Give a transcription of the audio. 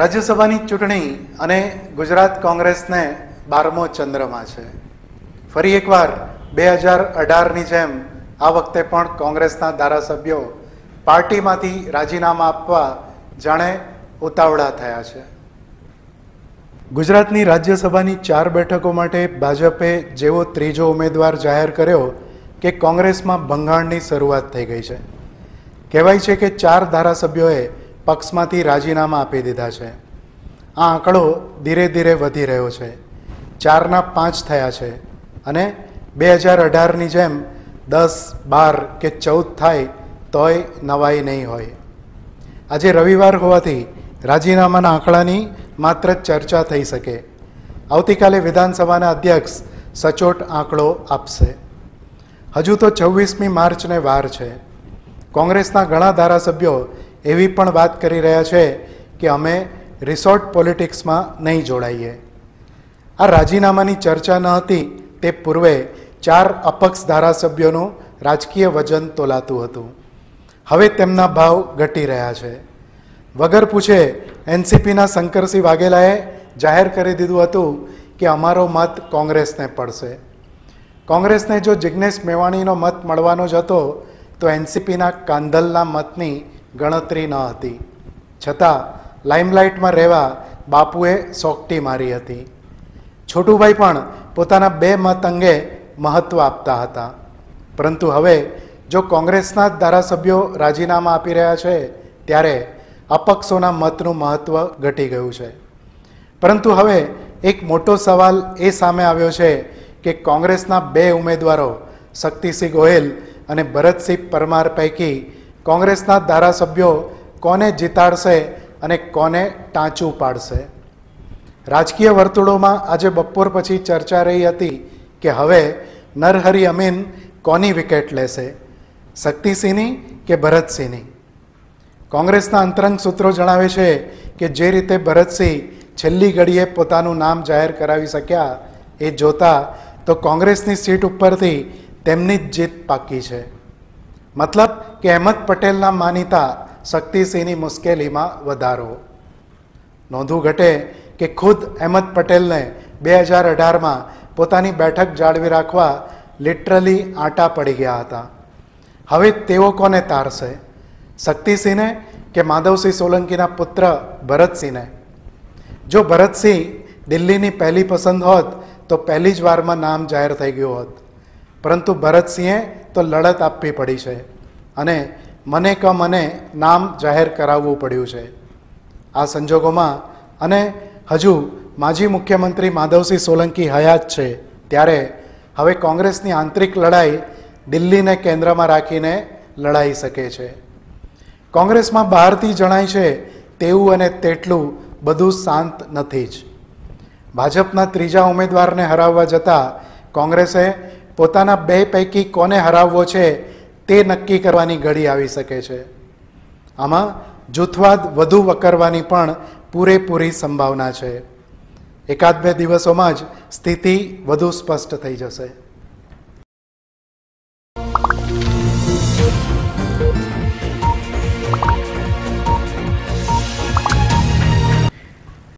રાજ્યસભાની ચૂંટણી અને ગુજરાત કોંગ્રેસને બારમો ચંદ્રમાં છે ફરી એકવાર બે હજાર અઢારની જેમ આ વખતે પણ કોંગ્રેસના ધારાસભ્યો પાર્ટીમાંથી રાજીનામા આપવા જાણે ઉતાવળા થયા છે ગુજરાતની રાજ્યસભાની ચાર બેઠકો માટે ભાજપે જેવો ત્રીજો ઉમેદવાર જાહેર કર્યો કે કોંગ્રેસમાં ભંગાણની શરૂઆત થઈ ગઈ છે કહેવાય છે કે ચાર ધારાસભ્યોએ પક્ષમાંથી રાજીનામા આપી દીધા છે આ આંકડો ધીરે ધીરે વધી રહ્યો છે ચારના પાંચ થયા છે અને બે હજાર અઢારની જેમ દસ બાર કે ચૌદ થાય તોય નવાઈ નહીં હોય આજે રવિવાર હોવાથી રાજીનામાના આંકડાની માત્ર ચર્ચા થઈ શકે આવતીકાલે વિધાનસભાના અધ્યક્ષ સચોટ આંકડો આપશે હજુ તો છવ્વીસમી માર્ચને વાર છે કોંગ્રેસના ઘણા ધારાસભ્યો એવી પણ વાત કરી રહ્યા છે કે અમે રિસોર્ટ પોલિટિક્સમાં નહીં જોડાઈએ આ રાજીનામાની ચર્ચા ન હતી તે પૂર્વે ચાર અપક્ષ ધારાસભ્યોનું રાજકીય વજન તોલાતું હતું હવે તેમના ભાવ ઘટી રહ્યા છે વગર પૂછે એનસીપીના શંકરસિંહ વાઘેલાએ જાહેર કરી દીધું હતું કે અમારો મત કોંગ્રેસને પડશે કોંગ્રેસને જો જિજ્ઞેશ મેવાણીનો મત મળવાનો જ હતો તો એનસીપીના કાંધલના મતની ગણતરી ન હતી છતાં લાઇમલાઇટમાં રહેવા બાપુએ સોકટી મારી હતી છોટુભાઈ પણ પોતાના બે મત અંગે મહત્ત્વ આપતા હતા પરંતુ હવે જો કોંગ્રેસના જ ધારાસભ્યો રાજીનામા આપી રહ્યા છે ત્યારે અપક્ષોના મતનું મહત્ત્વ ઘટી ગયું છે પરંતુ હવે એક મોટો સવાલ એ સામે આવ્યો છે કે કોંગ્રેસના બે ઉમેદવારો શક્તિસિંહ ગોહિલ અને ભરતસિંહ પરમાર પૈકી કોંગ્રેસના ધારાસભ્યો કોને જીતાડશે અને કોને ટાંચું પાડશે રાજકીય વર્તુળોમાં આજે બપોર પછી ચર્ચા રહી હતી કે હવે નરહરિ અમીન કોની વિકેટ લેશે શક્તિસિંહની કે ભરતસિંહની કોંગ્રેસના અંતરંગ સૂત્રો જણાવે છે કે જે રીતે ભરતસિંહ છેલ્લી ઘડીએ પોતાનું નામ જાહેર કરાવી શક્યા એ જોતા તો કોંગ્રેસની સીટ ઉપરથી તેમની જ જીત પાકી છે મતલબ કે અહેમદ પટેલના માનીતા શક્તિસિંહની મુશ્કેલીમાં વધારો નોંધવું ઘટે કે ખુદ અહેમદ પટેલને બે હજાર અઢારમાં પોતાની બેઠક જાળવી રાખવા લિટરલી આંટા પડી ગયા હતા હવે તેઓ કોને તારશે શક્તિસિંહને કે માધવસિંહ સોલંકીના પુત્ર ભરતસિંહને જો ભરતસિંહ દિલ્હીની પહેલી પસંદ હોત તો પહેલી જ વારમાં નામ જાહેર થઈ ગયું હોત પરંતુ ભરતસિંહે તો લડત આપવી પડી છે અને મને ક મને નામ જાહેર કરાવવું પડ્યું છે આ સંજોગોમાં અને હજુ માજી મુખ્યમંત્રી માધવસિંહ સોલંકી હયાત છે ત્યારે હવે કોંગ્રેસની આંતરિક લડાઈ દિલ્હીને કેન્દ્રમાં રાખીને લડાઈ શકે છે કોંગ્રેસમાં બહારથી જણાય છે તેવું અને તેટલું બધું શાંત નથી જ ભાજપના ત્રીજા ઉમેદવારને હરાવવા જતાં કોંગ્રેસે પોતાના બે પૈકી કોને હરાવવો છે તે નક્કી કરવાની ઘડી આવી શકે છે આમાં જૂથવાદ વધુ વકરવાની પણ પૂરેપૂરી સંભાવના છે એકાદ બે દિવસોમાં જ સ્થિતિ વધુ સ્પષ્ટ થઈ જશે